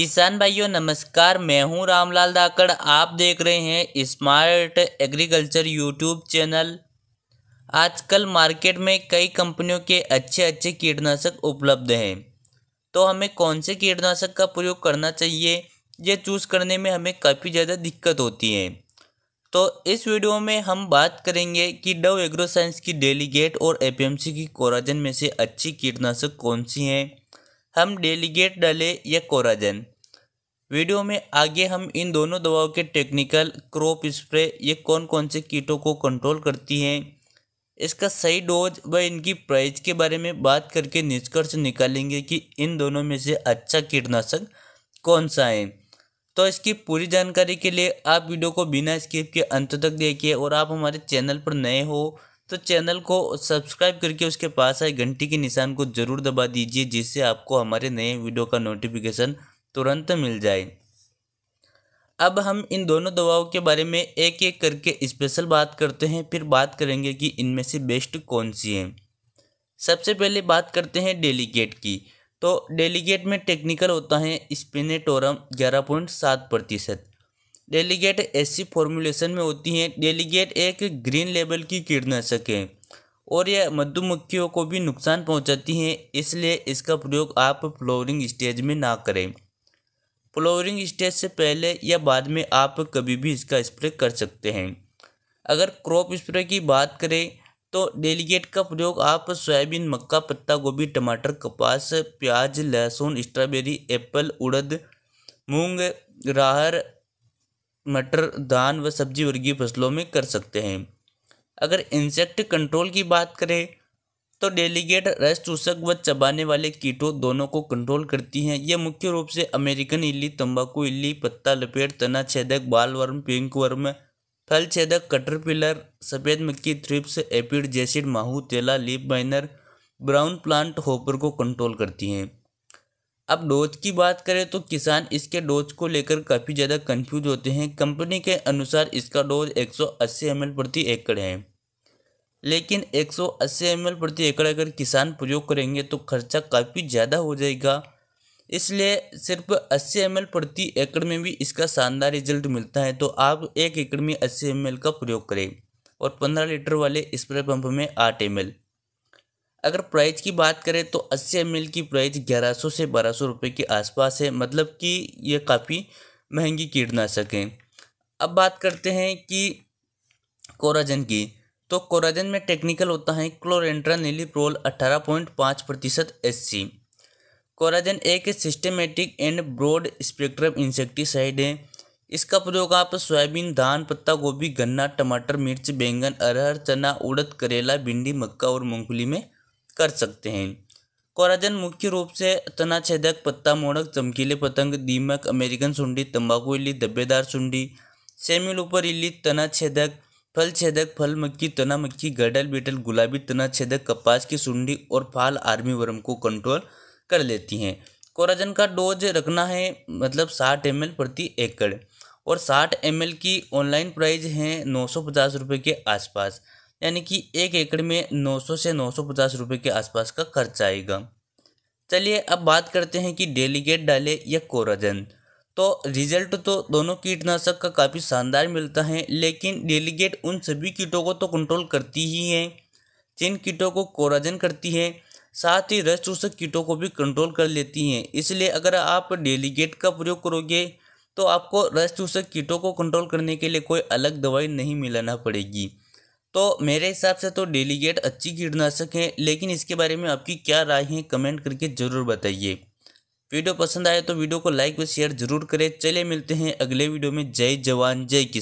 किसान भाइयों नमस्कार मैं हूं रामलाल दाकड़ आप देख रहे हैं स्मार्ट एग्रीकल्चर यूट्यूब चैनल आजकल मार्केट में कई कंपनियों के अच्छे अच्छे कीटनाशक उपलब्ध हैं तो हमें कौन से कीटनाशक का प्रयोग करना चाहिए यह चूज़ करने में हमें काफ़ी ज़्यादा दिक्कत होती है तो इस वीडियो में हम बात करेंगे कि डव एग्रोसाइंस की डेलीगेट और ए की कोराजन में से अच्छी कीटनाशक कौन सी हैं हम डेलीगेट डले या कोराजन वीडियो में आगे हम इन दोनों दवाओं के टेक्निकल क्रॉप स्प्रे ये कौन कौन से कीटों को कंट्रोल करती हैं इसका सही डोज व इनकी प्राइस के बारे में बात करके निष्कर्ष निकालेंगे कि इन दोनों में से अच्छा कीटनाशक कौन सा है तो इसकी पूरी जानकारी के लिए आप वीडियो को बिना स्किप के अंत तक देखिए और आप हमारे चैनल पर नए हो तो चैनल को सब्सक्राइब करके उसके पास आए घंटी के निशान को ज़रूर दबा दीजिए जिससे आपको हमारे नए वीडियो का नोटिफिकेशन तुरंत मिल जाए अब हम इन दोनों दवाओं के बारे में एक एक करके स्पेशल बात करते हैं फिर बात करेंगे कि इनमें से बेस्ट कौन सी है सबसे पहले बात करते हैं डेलीगेट की तो डेलीगेट में टेक्निकल होता है स्पिनेटोरम ग्यारह पॉइंट सात प्रतिशत डेलीगेट ऐसी फॉर्मूलेशन में होती है डेलीगेट एक ग्रीन लेवल की कीटनाशक है और यह मधुमक्खियों को भी नुकसान पहुंचाती है इसलिए इसका प्रयोग आप फ्लोरिंग स्टेज में ना करें फ्लोरिंग स्टेज से पहले या बाद में आप कभी भी इसका स्प्रे कर सकते हैं अगर क्रॉप स्प्रे की बात करें तो डेलीगेट का प्रयोग आप सोयाबीन मक्का पत्ता गोभी टमाटर कपास प्याज लहसुन स्ट्रॉबेरी एप्पल उड़द मूंग राहर मटर धान व सब्जी वर्गीय फसलों में कर सकते हैं अगर इंसेक्ट कंट्रोल की बात करें तो डेलीगेट रस चूसक व चबाने वाले कीटों दोनों को कंट्रोल करती हैं यह मुख्य रूप से अमेरिकन इली तंबाकू इली पत्ता लपेट तना छेदक बाल वर्म पिंक वर्म फल छेदक कटरपिलर सफ़ेद मक्की थ्रिप्स एपिड जेसिड माहू तेला leaf miner brown plant hopper को कंट्रोल करती हैं अब डोज की बात करें तो किसान इसके डोज को लेकर काफ़ी ज़्यादा कंफ्यूज होते हैं कंपनी के अनुसार इसका डोज 180 सौ प्रति एकड़ है लेकिन 180 एल प्रति एकड़ अगर किसान प्रयोग करेंगे तो खर्चा काफ़ी ज़्यादा हो जाएगा इसलिए सिर्फ 80 एम प्रति एकड़ में भी इसका शानदार रिजल्ट मिलता है तो आप एक एकड़ में 80 एम का प्रयोग करें और 15 लीटर वाले स्प्रे पंप में 8 एम अगर प्राइस की बात करें तो 80 एम की प्राइस 1100 से 1200 रुपये के आसपास है मतलब कि ये काफ़ी महंगी कीटनाशक है अब बात करते हैं कि कोराजन की तो कोराजन में टेक्निकल होता है पॉइंट 18.5 प्रतिशत एस सी कोराजन एक systematic and broad spectrum insecticide है इसका प्रयोग आप सोयाबीन धान पत्ता गोभी गन्ना टमाटर मिर्च बैंगन अरहर चना उड़द करेला भिंडी मक्का और मूंगफली में कर सकते हैं कोराजन मुख्य रूप से तनाछेदक पत्ता मोड़क चमकीले पतंग दीमक अमेरिकन सुंडी तंबाकू इली धब्बेदार सुंडी सेमिल ऊपर इली तनाछेदक फल छेदक फल मक्खी तना मक्खी गडल बीटल गुलाबी तना छेदक कपास की सुंडी और फाल आर्मी वर्म को कंट्रोल कर लेती हैं कोराजन का डोज रखना है मतलब साठ एम प्रति एकड़ और साठ एम की ऑनलाइन प्राइस है नौ सौ पचास रुपये के आसपास यानी कि एक एकड़ में नौ सौ से नौ सौ पचास रुपये के आसपास का खर्च आएगा चलिए अब बात करते हैं कि डेलीगेट डाले या कोराजन तो रिजल्ट तो दोनों कीटनाशक का काफ़ी शानदार मिलता है लेकिन डेलीगेट उन सभी कीटों को तो कंट्रोल करती ही है जिन कीटों को कोराजन करती है साथ ही रस चूसक कीटों को भी कंट्रोल कर लेती हैं इसलिए अगर आप डेलीगेट का प्रयोग करोगे तो आपको रस चूसक कीटों को कंट्रोल करने के लिए कोई अलग दवाई नहीं मिलाना पड़ेगी तो मेरे हिसाब से तो डेलीगेट अच्छी कीटनाशक है लेकिन इसके बारे में आपकी क्या राय है कमेंट करके ज़रूर बताइए वीडियो पसंद आए तो वीडियो को लाइक व शेयर जरूर करें चलिए मिलते हैं अगले वीडियो में जय जवान जय किसान